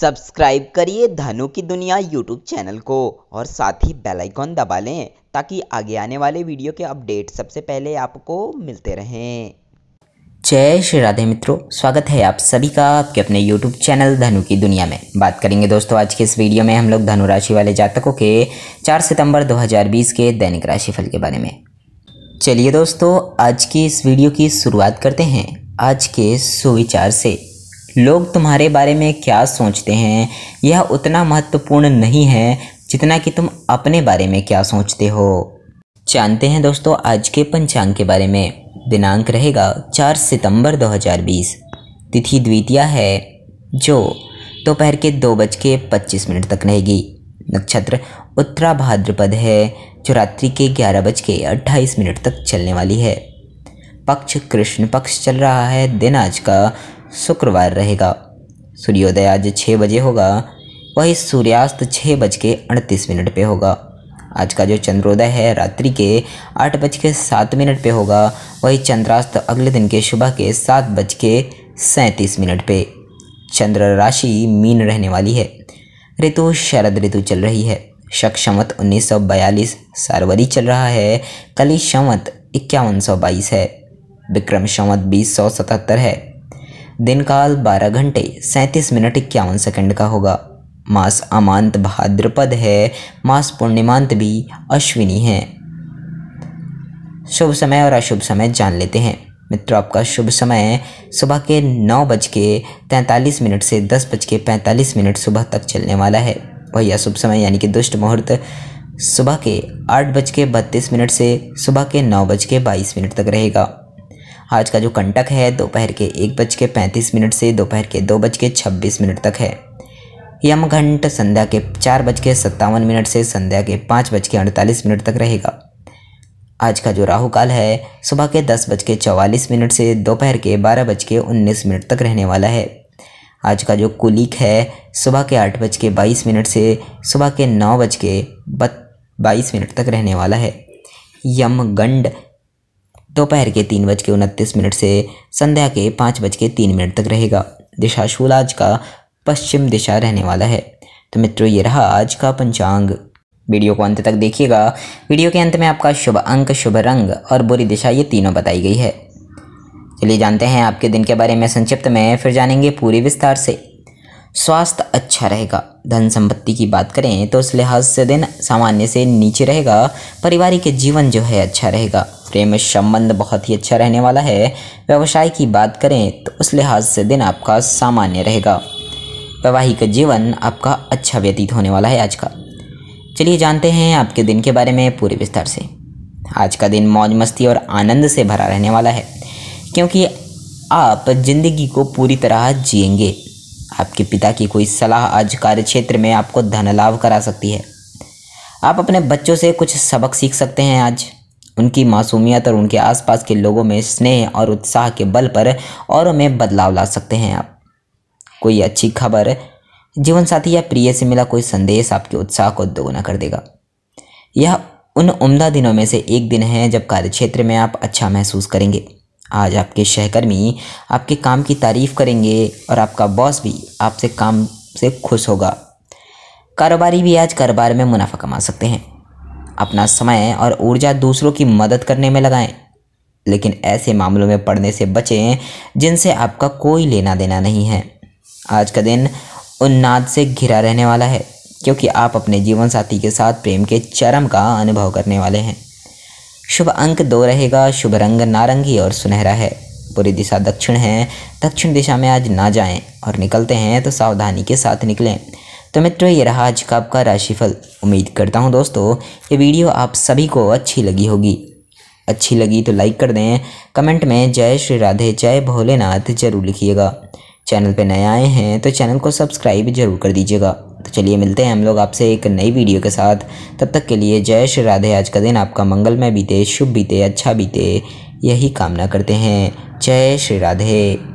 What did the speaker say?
subscribe करिए धनु की दुनिया यूट्यूब चैनल को और साथ ही बेल आइकॉन दबा लें ताकि आगे आने वाले वीडियो के अपडेट सबसे पहले आपको मिलते रहें जय श्री राधे मित्रों स्वागत है आप सभी का आपके अपने यूट्यूब चैनल धनु की दुनिया में बात करेंगे दोस्तों आज के इस वीडियो में हम लोग धनु राशि वाले जातकों के चार सितंबर दो के दैनिक राशिफल के बारे में चलिए दोस्तों आज की इस वीडियो की शुरुआत करते हैं आज के सुविचार से लोग तुम्हारे बारे में क्या सोचते हैं यह उतना महत्वपूर्ण नहीं है जितना कि तुम अपने बारे में क्या सोचते हो जानते हैं दोस्तों आज के पंचांग के बारे में दिनांक रहेगा 4 सितंबर 2020 तिथि द्वितीय है जो दोपहर के दो बज के पच्चीस मिनट तक रहेगी नक्षत्र उत्तरा भाद्रपद है जो रात्रि के ग्यारह बज के अट्ठाईस मिनट तक चलने वाली है पक्ष कृष्ण पक्ष चल रहा है दिन आज का शुक्रवार रहेगा सूर्योदय आज छः बजे होगा वही सूर्यास्त छः बज के अड़तीस मिनट पर होगा आज का जो चंद्रोदय है रात्रि के आठ बज के सात मिनट पर होगा वही चंद्रास्त अगले दिन के सुबह के सात बज के सैंतीस मिनट पर चंद्र राशि मीन रहने वाली है ऋतु शरद ऋतु चल रही है शक शमत उन्नीस सौ बयालीस सारवरी चल रहा है कली शमत इक्यावन सौ बाईस है विक्रम शमत बीस सौ सतहत्तर है दिन काल बारह घंटे सैंतीस मिनट इक्यावन सेकंड का होगा मास अमांत भाद्रपद है मास पूर्णिमांत भी अश्विनी है शुभ समय और अशुभ समय जान लेते हैं मित्रों आपका शुभ समय सुबह के नौ बज के तैंतालीस मिनट से दस बज के पैंतालीस मिनट सुबह तक चलने वाला है वही अशुभ समय यानी कि दुष्ट मुहूर्त सुबह के आठ बज के बत्तीस मिनट से सुबह के नौ बज के बाईस मिनट तक रहेगा आज का जो कंटक है दोपहर के एक बज के पैंतीस मिनट से दोपहर के दो बज के छब्बीस मिनट तक है यम घंट संध्या के चार बज के सत्तावन मिनट से संध्या के पाँच बज के अड़तालीस मिनट तक रहेगा आज का जो राहु काल है सुबह के दस बज के चौवालीस मिनट से दोपहर के बारह बज के उन्नीस मिनट तक रहने वाला है आज का जो कुलिक है सुबह के आठ बज के बाईस मिनट से सुबह के नौ बज के बाईस मिनट तक रहने वाला है यम गंड दोपहर के तीन बज के उनतीस मिनट से संध्या के पाँच बज के तीन मिनट तक रहेगा दिशा शूल आज का पश्चिम दिशा रहने वाला है तो मित्रों ये रहा आज का पंचांग वीडियो को अंत तक देखिएगा वीडियो के अंत में आपका शुभ अंक शुभ रंग और बुरी दिशा ये तीनों बताई गई है चलिए जानते हैं आपके दिन के बारे में संक्षिप्त में फिर जानेंगे पूरे विस्तार से स्वास्थ्य अच्छा रहेगा धन संपत्ति की बात करें तो उस लिहाज से दिन सामान्य से नीचे रहेगा पारिवारिक जीवन जो है अच्छा रहेगा प्रेम संबंध बहुत ही अच्छा रहने वाला है व्यवसाय की बात करें तो उस लिहाज से दिन आपका सामान्य रहेगा वैवाहिक जीवन आपका अच्छा व्यतीत होने वाला है आज का चलिए जानते हैं आपके दिन के बारे में पूरे विस्तार से आज का दिन मौज मस्ती और आनंद से भरा रहने वाला है क्योंकि आप जिंदगी को पूरी तरह जिएंगे आपके पिता की कोई सलाह आज कार्य क्षेत्र में आपको धन लाभ करा सकती है आप अपने बच्चों से कुछ सबक सीख सकते हैं आज उनकी मासूमियत और उनके आसपास के लोगों में स्नेह और उत्साह के बल पर और में बदलाव ला सकते हैं आप कोई अच्छी खबर जीवन साथी या प्रिय से मिला कोई संदेश आपके उत्साह को दोगुना कर देगा यह उन उम्दा दिनों में से एक दिन है जब कार्यक्षेत्र में आप अच्छा महसूस करेंगे आज आपके सहकर्मी आपके काम की तारीफ करेंगे और आपका बॉस भी आपसे काम से खुश होगा कारोबारी भी आज कारोबार में मुनाफा कमा सकते हैं अपना समय और ऊर्जा दूसरों की मदद करने में लगाएं लेकिन ऐसे मामलों में पड़ने से बचें जिनसे आपका कोई लेना देना नहीं है आज का दिन उन्नाद से घिरा रहने वाला है क्योंकि आप अपने जीवन साथी के साथ प्रेम के चरम का अनुभव करने वाले हैं शुभ अंक दो रहेगा शुभ रंग नारंगी और सुनहरा है पूरी दिशा दक्षिण है दक्षिण दिशा में आज ना जाएं और निकलते हैं तो सावधानी के साथ निकलें तो मित्रों ये रहा आज का आपका राशिफल उम्मीद करता हूँ दोस्तों ये वीडियो आप सभी को अच्छी लगी होगी अच्छी लगी तो लाइक कर दें कमेंट में जय श्री राधे जय भोलेनाथ जरूर लिखिएगा चैनल पर नए आए हैं तो चैनल को सब्सक्राइब जरूर कर दीजिएगा तो चलिए मिलते हैं हम लोग आपसे एक नई वीडियो के साथ तब तक के लिए जय श्री राधे आज का दिन आपका मंगलमय बीते शुभ बीते अच्छा बीते यही कामना करते हैं जय श्री राधे